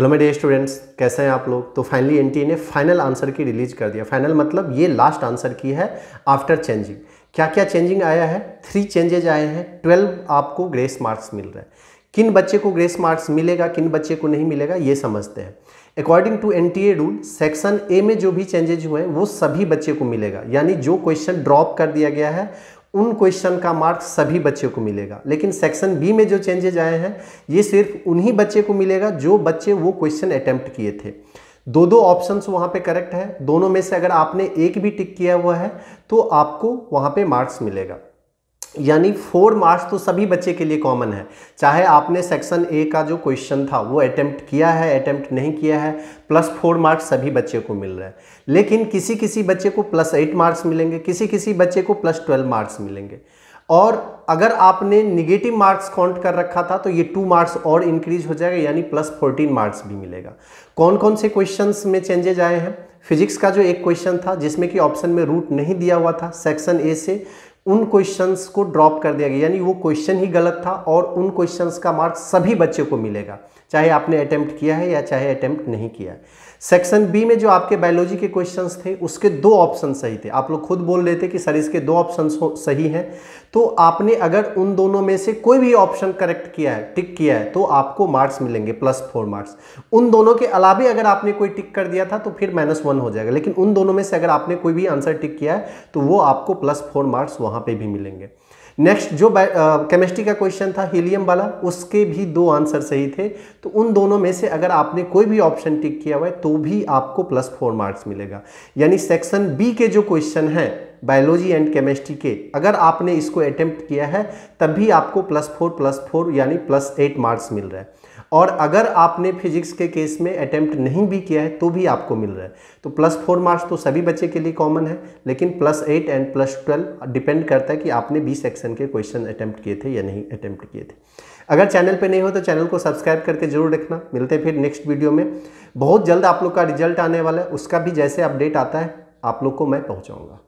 hello मेरे students कैसे हैं आप लोग तो फाइनली एनटीए ने फाइनल आंसर की रिलीज कर दिया फाइनल मतलब ये लास्ट आंसर की है आफ्टर चेंजिंग क्या क्या चेंजिंग आया है थ्री चेंजेज आए हैं ट्वेल्व आपको ग्रेस मार्क्स मिल रहे हैं किन बच्चे को ग्रेस मार्क्स मिलेगा किन बच्चे को नहीं मिलेगा ये समझते हैं according to an rule section A में जो भी चेंजेज हुए हैं वो सभी बच्चे को मिलेगा यानी जो क्वेश्चन ड्रॉप कर दिया गया है उन क्वेश्चन का मार्क्स सभी बच्चों को मिलेगा लेकिन सेक्शन बी में जो चेंजेज आए हैं ये सिर्फ उन्हीं बच्चे को मिलेगा जो बच्चे वो क्वेश्चन अटैम्प्ट किए थे दो दो ऑप्शंस वहाँ पे करेक्ट है दोनों में से अगर आपने एक भी टिक किया हुआ है तो आपको वहाँ पे मार्क्स मिलेगा यानी फोर मार्क्स तो सभी बच्चे के लिए कॉमन है चाहे आपने सेक्शन ए का जो क्वेश्चन था वो अटैम्प्ट किया है अटैम्प्ट नहीं किया है प्लस फोर मार्क्स सभी बच्चे को मिल रहा है लेकिन किसी किसी बच्चे को प्लस एट मार्क्स मिलेंगे किसी किसी बच्चे को प्लस ट्वेल्व मार्क्स मिलेंगे और अगर आपने निगेटिव मार्क्स काउंट कर रखा था तो ये टू मार्क्स और इंक्रीज हो जाएगा यानी प्लस फोर्टीन मार्क्स भी मिलेगा कौन कौन से क्वेश्चन में चेंजेज आए हैं फिजिक्स का जो एक क्वेश्चन था जिसमें कि ऑप्शन में रूट नहीं दिया हुआ था सेक्शन ए से उन क्वेश्चंस को ड्रॉप कर दिया गया यानी वो क्वेश्चन ही गलत था और उन क्वेश्चंस का मार्क्स सभी बच्चों को मिलेगा चाहे आपने अटैम्प्ट किया है या चाहे अटैम्प्ट नहीं किया है सेक्शन बी में जो आपके बायोलॉजी के क्वेश्चंस थे उसके दो ऑप्शन सही थे आप लोग खुद बोल रहे थे कि सर इसके दो ऑप्शन सही हैं तो आपने अगर उन दोनों में से कोई भी ऑप्शन करेक्ट किया है टिक किया है तो आपको मार्क्स मिलेंगे प्लस फोर मार्क्स उन दोनों के अलावा अगर आपने कोई टिक कर दिया था तो फिर माइनस वन हो जाएगा लेकिन उन दोनों में से अगर आपने कोई भी आंसर टिक किया है तो वो आपको प्लस फोर मार्क्स वहाँ वहाँ पे भी मिलेंगे नेक्स्ट जो केमिस्ट्री का क्वेश्चन था हीलियम वाला उसके भी दो आंसर सही थे तो उन दोनों में से अगर आपने कोई भी ऑप्शन टिक किया हुआ है तो भी आपको प्लस फोर मार्क्स मिलेगा यानी सेक्शन बी के जो क्वेश्चन हैं बायोलॉजी एंड केमिस्ट्री के अगर आपने इसको अटेम्प्ट किया है तब भी आपको प्लस फोर प्लस फोर यानी प्लस एट मार्क्स मिल रहा है और अगर आपने फिजिक्स के केस में अटैम्प्ट नहीं भी किया है तो भी आपको मिल रहा है तो प्लस फोर मार्क्स तो सभी बच्चे के लिए कॉमन है लेकिन plus eight and plus twelve depend करता है कि आपने बी सेक्शन के क्वेश्चन अटैम्प्ट किए थे या नहीं अटैम्प्ट किए थे अगर चैनल पे नहीं हो तो चैनल को सब्सक्राइब करके जरूर रखना मिलते हैं फिर नेक्स्ट वीडियो में बहुत जल्द आप लोग का रिजल्ट आने वाला है उसका भी जैसे अपडेट आता है आप लोग को मैं पहुँचाऊँगा